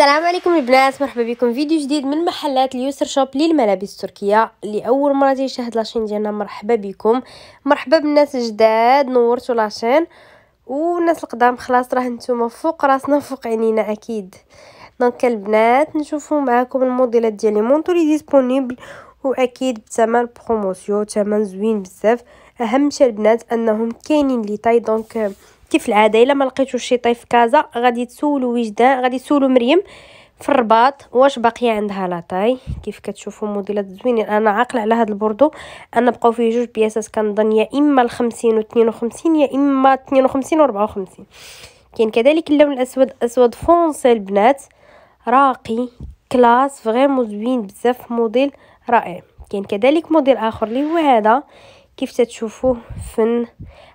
السلام عليكم البنات مرحبا بكم فيديو جديد من محلات اليوسر شوب للملابس التركيه لاول مره تيشاهد لاشين ديالنا مرحبا بكم مرحبا بالناس الجداد نورتوا لاشين والناس القدام خلاص راه نتوما فوق راسنا فوق عينينا اكيد دونك البنات نشوفوا معاكم الموديلات ديال لي مونطو لي ديسپونبل واكيد بثمن بروموسيون ثمن زوين بزاف اهم شي البنات انهم كاينين لي تاي دونك كيف العاده الا ما لقيتوش شي طيف في كازا غادي تسولوا وجدان غادي تسولوا مريم في الرباط واش باقيه عندها لاطاي كيف كتشوفوا موديلات زوينين انا عاقله على هذا البوردو انا بقاو فيه جوج بياسات كنظن يا اما ال 50 و 52 يا اما 52 و 54 كاين كذلك اللون الاسود اسود فونسي البنات راقي كلاس فريمون زوين بزاف موديل رائع كاين كذلك موديل اخر اللي هو هذا كيف تتشوفوه فن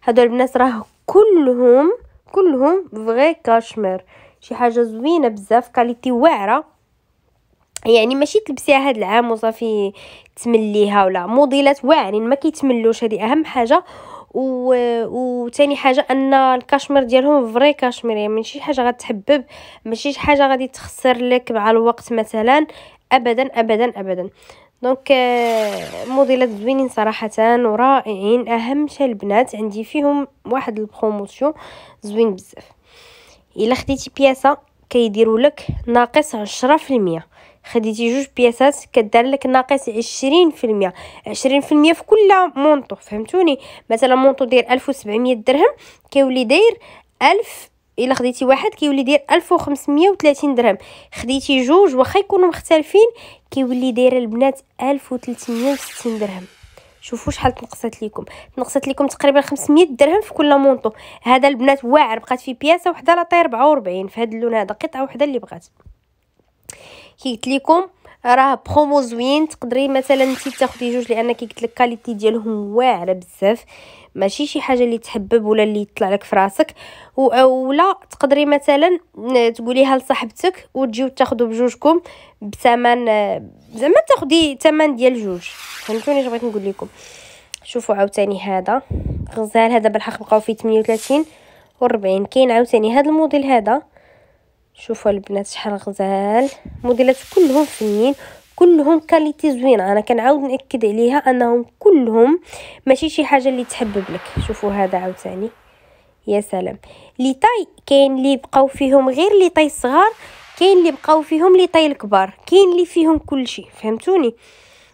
هادو البنات راه كلهم كلهم فغي كاشمير شي حاجه زوينه بزاف كاليتي واعره يعني ماشي تلبسيها هاد العام وصافي تمليها ولا موديلات واعرين ما كيتملوش هذه اهم حاجه و وثاني حاجه ان الكشمير ديالهم فري كشمير يعني ماشي حاجه غتحبب ماشي حاجه غادي تخسر لك مع الوقت مثلا ابدا ابدا ابدا دونك آه، موديلات زوينين صراحه ورائعين اهم شي البنات عندي فيهم واحد البروموسيون زوين بزاف الا خديتي بياسه كيديروا لك ناقص 10% خديتي جوج بياسات كدار لك ناقص 20% 20% في كل مونطو فهمتوني مثلا مونطو داير 1700 درهم كيولي داير 1000 الا خديتي واحد كيولي داير 1530 درهم خديتي جوج واخا يكونوا مختلفين كيولي دايره البنات 1360 درهم شوفوا شحال تنقصت لكم تنقصت لكم تقريبا 500 درهم في كل مونطو هذا البنات واعر بقات في بياسه وحده لا طاير 44 في هذا اللون هذا قطعه وحده اللي بغات كي قلت لكم راه برومو زوين تقدري مثلا انت تاخدي جوج لان كي قلت لك كاليتي ديالهم واعره بزاف ماشي شي حاجه اللي تحبب ولا اللي يطلع لك في راسك ولا تقدري مثلا تقوليها لصاحبتك وتجيو تاخذوا بجوجكم بثمن زعما تاخدي ثمن ديال جوج فهمتوني اش بغيت نقول لكم شوفوا عاوتاني هذا غزال هذا بالحق بقاو فيه 38 و 40 كاين عاوتاني هذا الموديل هذا شوفوا البنات شحال غزال موديلات كلهم فنين كلهم كاليتي زوينه انا كنعاود ناكد عليها انهم كلهم ماشي شي حاجه اللي تحبب لك شوفوا هذا عاوتاني يا سلام لي طاي كاين اللي بقاو فيهم غير لي طاي صغار كاين اللي بقاو فيهم لي طاي الكبار كاين اللي فيهم كلشي فهمتوني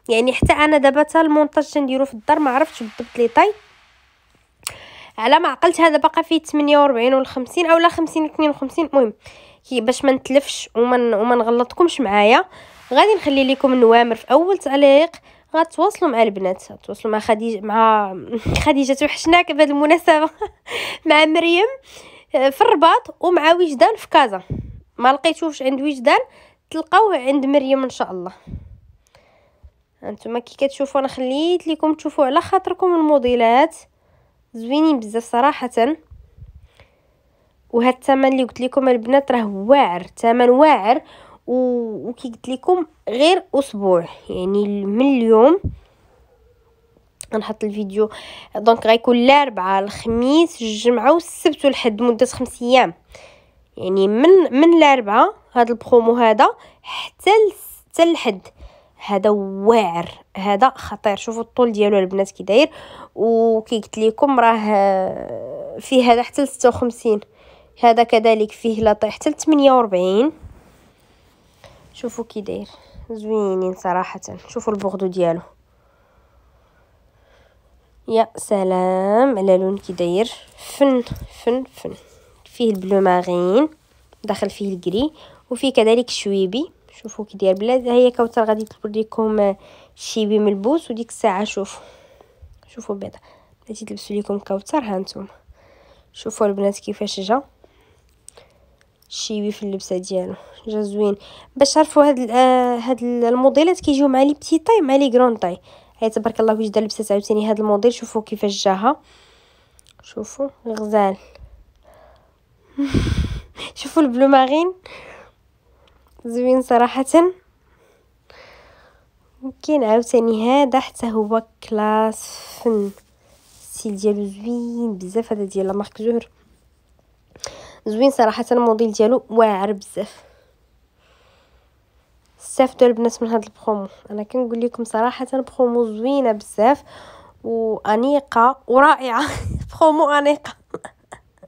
يعني حتى انا دابا حتى المونتاج تنديرو في الدار ما عرفتش بالضبط لي طاي على ما عقلت هذا باقا فيه 48 و 50 اولا 50 و 52 المهم كي باش ما نتلفش وما وما نغلطكمش معايا غادي نخلي لكم النوامر في اول تعليق غتواصلوا مع البنات تواصلوا مع خديجه مع خديجه توحشناك بهذه المناسبه مع مريم آه، في الرباط ومع وجدان في كازا ما لقيتوش عند وجدان تلقاوه عند مريم ان شاء الله انتما كي كتشوفوا انا خليت لكم تشوفوا على خاطركم الموديلات زوينين بزاف صراحه وهاد الثمن اللي قلت لكم البنات راه واعر ثمن واعر وكي قلت لكم غير اسبوع يعني من اليوم غنحط الفيديو دونك غيكون الاربعاء الخميس الجمعه والسبت والحد مده خمس ايام يعني من من الاربعاء هاد البرومو هذا حتى حتى الحد هذا واعر هذا خطير شوفوا الطول ديالو البنات كي داير وكي قلت لكم راه فيه هذا حتى 56 هذا كذلك فيه لطيح حتى 48 شوفوا كي داير زوينين صراحه شوفوا البغدو ديالو يا سلام على لون كي داير فن فن فن فيه البلو ماغين داخل فيه الكري وفيه كذلك شويبي شوفوا كي داير بلاد هي كوثر غادي تطلب لكم شيبي ملبوس وديك الساعه شوفوا شوفوا بيضه بلاتي تلبسوا لكم كوثر هانتوما شوفوا البنات كيفاش جا الشيبي في اللبسه ديالو جا زوين باش تعرفوا هاد آه، هاد الموديلات كيجيو مع لي بتي طاي مع لي غرون طاي هاي تبارك الله دار لبسات عاوتاني هاد الموديل شوفوا كيفاش جاها شوفوا غزال شوفوا البلو مارين زوين صراحه كاين عاوتاني هذا حتى هو كلاس فن الستيل ديالو زوين بزاف هذا ديال لا مارك زهر زوين صراحه الموديل ديالو واعر بزاف استفدوا البنات من هذا البرومو انا كنقول لكم صراحه برومو زوينه بزاف وانيقه ورائعه برومو انيقه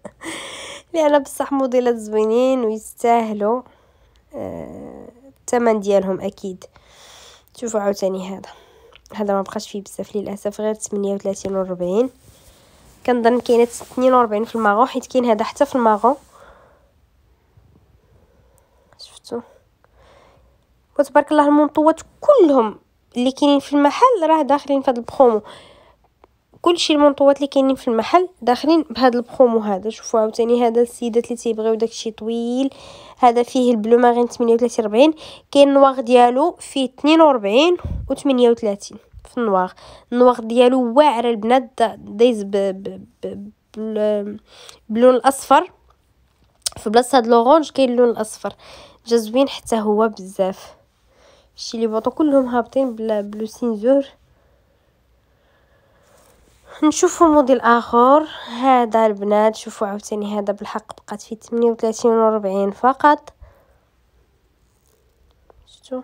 لان بصح موديلات زوينين ويستاهلوا آه، الثمن ديالهم اكيد شوفوا عاوتاني هذا هذا ما بقاش فيه بزاف للاسف غير 38 و 40 كنظن كاينه 42 في الماغو حيت كاين هذا حتى في الماغو شفتو وتبارك الله المنطوات كلهم اللي كاينين في المحل راه داخلين في هذا البرومو كلشي المنطوات اللي كاينين في المحل داخلين بهذا البرومو هذا شوفوا عاوتاني هذا السيدات اللي تيبغيو داكشي طويل هذا فيه البلو ماغين 38 40 كاين نواغ ديالو فيه 42 و 38 في النوار النوار ديالو واعر البنات دايز ب ب باللون الاصفر في بلاصه هاد لورونج كاين اللون الاصفر جا زوين حتى هو بزاف شتي لي بوطو كلهم هابطين بلا بلو سينزور نشوفو موديل اخر هذا البنات شوفوا عاوتاني هذا بالحق بقات فيه 38 و 40 فقط شتو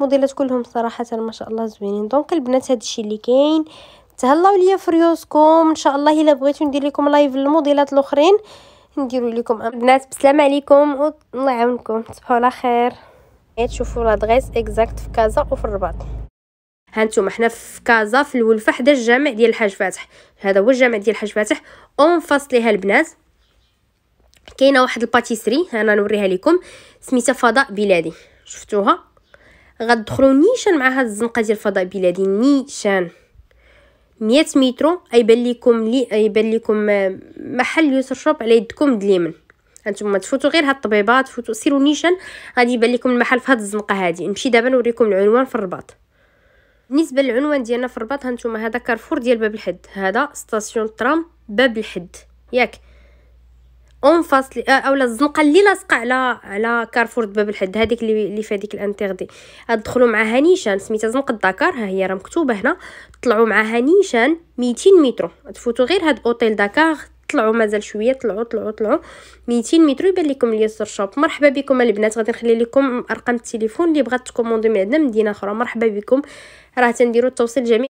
موديلات كلهم صراحه ما شاء الله زوينين دونك البنات الشيء اللي كاين تهلاو ليا في ريوسكم ان شاء الله الا بغيتو ندير لكم لايف الموديلات الاخرين نديرو لكم البنات بسلام عليكم والله يعاونكم تصبحوا على خير تشوفوا لادغيس اكزاكت في كازا وفي الرباط هانتوما حنا في كازا في الولفه حدا الجامع ديال الحاج فاتح هذا هو الجامع ديال الحاج فاتح اون فاس ليها البنات كاينه واحد الباتيسري انا نوريها لكم سميتها فضاء بلادي شفتوها غدخلو نيشان مع هاد الزنقه ديال الفضاء بلادي نيشان 100 متر يبان لكم لي يبان لكم آه، محل يسر شوب على يدكم دليمن هانتوما تفوتوا غير هاد الطبيبه تفوتوا سيروا نيشان غادي يبان لكم المحل في هاد الزنقه هادي نمشي دابا نوريكم العنوان في الرباط بالنسبه للعنوان ديالنا في الرباط هانتوما هذا كارفور ديال باب الحد هذا ستاسيون ترام باب الحد ياك اونفاس آه، اولا الزنقه اللي لاصقه على على كارفور باب الحد هذيك اللي اللي في هذيك الانتيردي ادخلوا معاها نيشان سميتها زنقه دكار ها هي راه مكتوبه هنا طلعوا معاها نيشان 200 متر تفوتوا غير هاد اوتيل دكار طلعوا مازال شويه طلعوا طلعوا طلعوا 200 متر يبان لكم اليسر شوب مرحبا بكم البنات غادي نخلي لكم ارقام التليفون اللي بغات تكوموندي من عندنا مدينه اخرى مرحبا بكم راه تنديروا التوصيل جميع